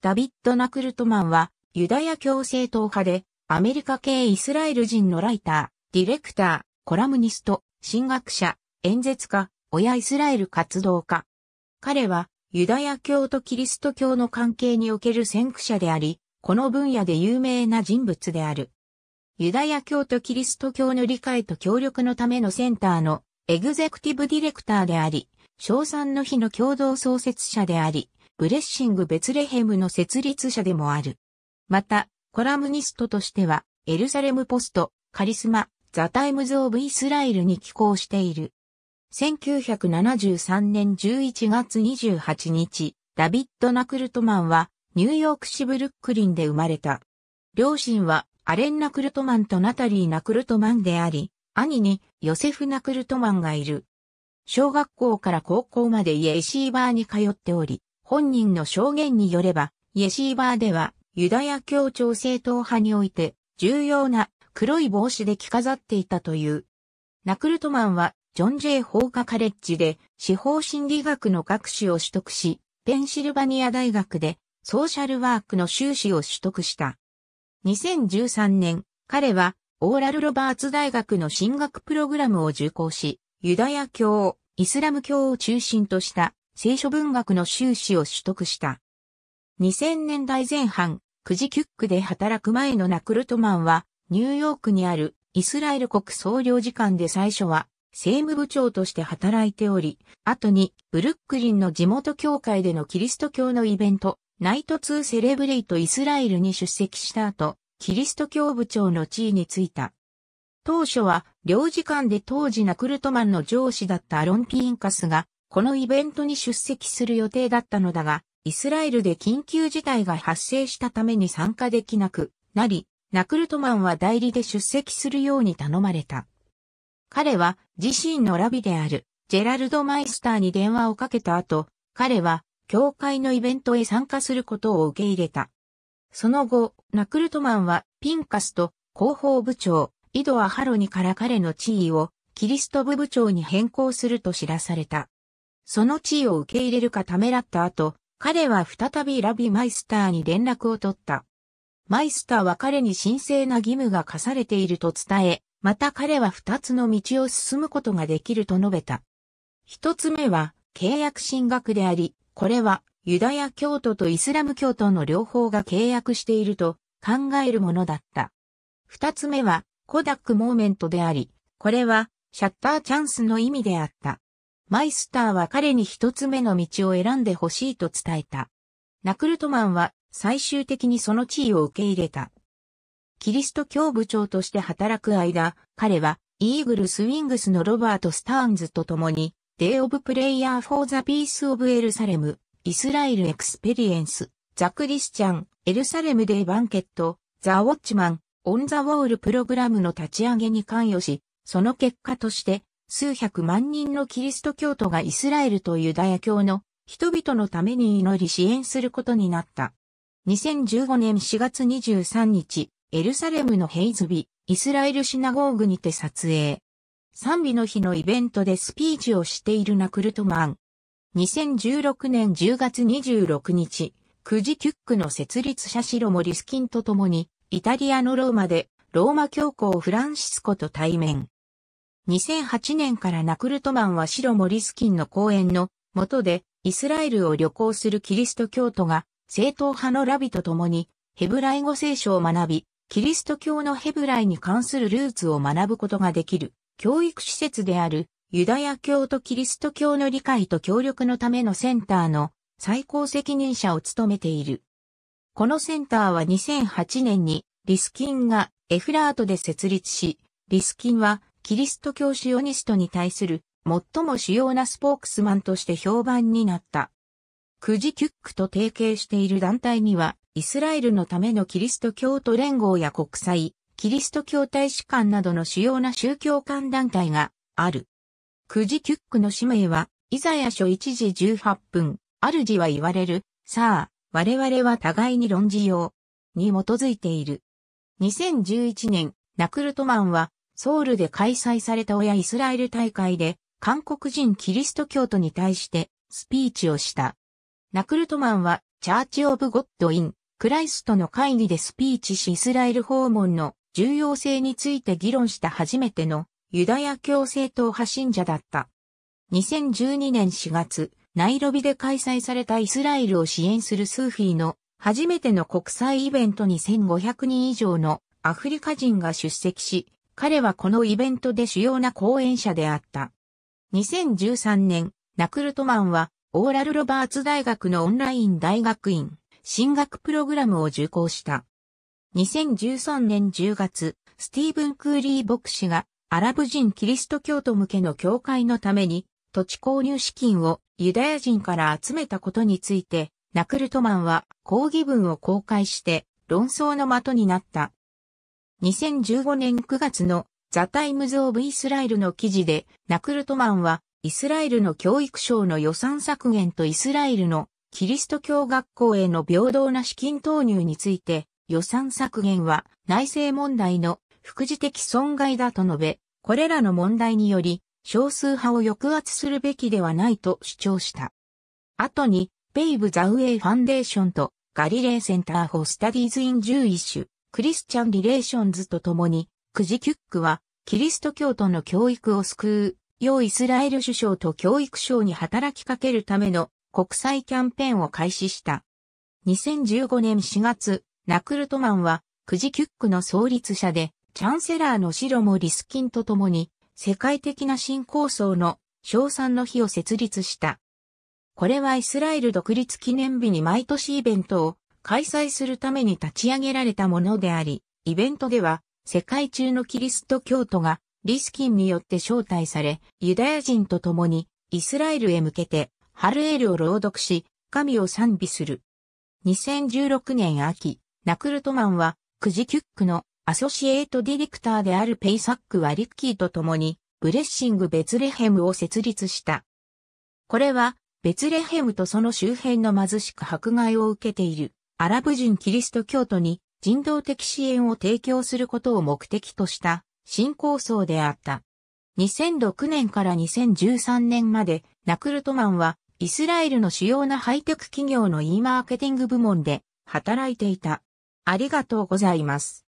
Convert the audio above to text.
ダビッド・ナクルトマンは、ユダヤ教政党派で、アメリカ系イスラエル人のライター、ディレクター、コラムニスト、神学者、演説家、親イスラエル活動家。彼は、ユダヤ教とキリスト教の関係における先駆者であり、この分野で有名な人物である。ユダヤ教とキリスト教の理解と協力のためのセンターのエグゼクティブディレクターであり、賞賛の日の共同創設者であり、ブレッシング・ベツレヘムの設立者でもある。また、コラムニストとしては、エルサレムポスト、カリスマ、ザ・タイムズ・オブ・イスラエルに寄稿している。1973年11月28日、ダビッド・ナクルトマンは、ニューヨーク市ブルックリンで生まれた。両親は、アレン・ナクルトマンとナタリー・ナクルトマンであり、兄にヨセフ・ナクルトマンがいる。小学校から高校までイエシーバーに通っており、本人の証言によれば、イエシーバーでは、ユダヤ教調正統派において、重要な黒い帽子で着飾っていたという。ナクルトマンは、ジョン・ジェイ法科カレッジで、司法心理学の学士を取得し、ペンシルバニア大学で、ソーシャルワークの修士を取得した。2013年、彼は、オーラル・ロバーツ大学の進学プログラムを受講し、ユダヤ教、イスラム教を中心とした聖書文学の修士を取得した。2000年代前半、クジキュックで働く前のナクルトマンは、ニューヨークにあるイスラエル国総領事館で最初は政務部長として働いており、後にブルックリンの地元教会でのキリスト教のイベント、ナイト2セレブレイトイスラエルに出席した後、キリスト教部長の地位に就いた。当初は領事館で当時ナクルトマンの上司だったアロン・ピーンカスがこのイベントに出席する予定だったのだが、イスラエルで緊急事態が発生したために参加できなくなり、ナクルトマンは代理で出席するように頼まれた。彼は自身のラビであるジェラルド・マイスターに電話をかけた後、彼は教会のイベントへ参加することを受け入れた。その後、ナクルトマンはピンカスと広報部長、井戸アハロニから彼の地位をキリスト部部長に変更すると知らされた。その地位を受け入れるかためらった後、彼は再びラビ・マイスターに連絡を取った。マイスターは彼に神聖な義務が課されていると伝え、また彼は二つの道を進むことができると述べた。一つ目は、契約進学であり、これは、ユダヤ教徒とイスラム教徒の両方が契約していると考えるものだった。二つ目は、コダックモーメントであり、これは、シャッターチャンスの意味であった。マイスターは彼に一つ目の道を選んでほしいと伝えた。ナクルトマンは最終的にその地位を受け入れた。キリスト教部長として働く間、彼はイーグルスウィングスのロバート・スターンズと共に、デイ・オブ・プレイヤー・フォー・ザ・ピース・オブ・エルサレム、イスラエル・エクスペリエンス、ザ・クリスチャン、エルサレム・デイ・バンケット、ザ・ウォッチマン、オン・ザ・ウォールプログラムの立ち上げに関与し、その結果として、数百万人のキリスト教徒がイスラエルとユダヤ教の人々のために祈り支援することになった。2015年4月23日、エルサレムのヘイズビ、イスラエルシナゴーグにて撮影。賛美の日のイベントでスピーチをしているナクルトマン。2016年10月26日、クジキュックの設立者シロモリスキンと共に、イタリアのローマで、ローマ教皇フランシスコと対面。2008年からナクルトマンは白モリスキンの講演の下でイスラエルを旅行するキリスト教徒が正統派のラビと共にヘブライ語聖書を学び、キリスト教のヘブライに関するルーツを学ぶことができる教育施設であるユダヤ教とキリスト教の理解と協力のためのセンターの最高責任者を務めている。このセンターは2008年にリスキンがエフラートで設立し、リスキンはキリスト教シオニストに対する最も主要なスポークスマンとして評判になった。クジキュックと提携している団体には、イスラエルのためのキリスト教徒連合や国際、キリスト教大使館などの主要な宗教間団体がある。クジキュックの使命は、イザヤ書1時18分、主は言われる、さあ、我々は互いに論じよう、に基づいている。2011年、ナクルトマンは、ソウルで開催された親イスラエル大会で、韓国人キリスト教徒に対してスピーチをした。ナクルトマンは、チャーチ・オブ・ゴッド・イン、クライストの会議でスピーチしイスラエル訪問の重要性について議論した初めてのユダヤ教政党派信者だった。2012年4月、ナイロビで開催されたイスラエルを支援するスーフィーの初めての国際イベントに1500人以上のアフリカ人が出席し、彼はこのイベントで主要な講演者であった。2013年、ナクルトマンは、オーラル・ロバーツ大学のオンライン大学院、進学プログラムを受講した。2013年10月、スティーブン・クーリー牧師が、アラブ人キリスト教徒向けの教会のために、土地購入資金をユダヤ人から集めたことについて、ナクルトマンは抗議文を公開して論争の的になった。2015年9月のザ・タイムズ・オブ・イスラエルの記事で、ナクルトマンは、イスラエルの教育省の予算削減とイスラエルのキリスト教学校への平等な資金投入について、予算削減は内政問題の副次的損害だと述べ、これらの問題により、少数派を抑圧するべきではないと主張した。後に、ベイブ・ザ・ウェイ・ファンデーションとガリレー・センター・フォー・スタディーズ・イン・ジューイッシュ、クリスチャン・リレーションズと共に、クジキュックは、キリスト教徒の教育を救う、要イスラエル首相と教育省に働きかけるための国際キャンペーンを開始した。2015年4月、ナクルトマンは、クジキュックの創立者で、チャンセラーのシロモリスキンと共に、世界的な新構想の、賞賛の日を設立した。これはイスラエル独立記念日に毎年イベントを開催するために立ち上げられたものであり、イベントでは世界中のキリスト教徒がリスキンによって招待され、ユダヤ人と共にイスラエルへ向けてハルエールを朗読し、神を賛美する。2016年秋、ナクルトマンはクジキュックのアソシエイトディレクターであるペイサックワリッキーと共にブレッシングベツレヘムを設立した。これはベツレヘムとその周辺の貧しく迫害を受けているアラブ人キリスト教徒に人道的支援を提供することを目的とした新構想であった。2006年から2013年までナクルトマンはイスラエルの主要なハイテク企業の e マーケティング部門で働いていた。ありがとうございます。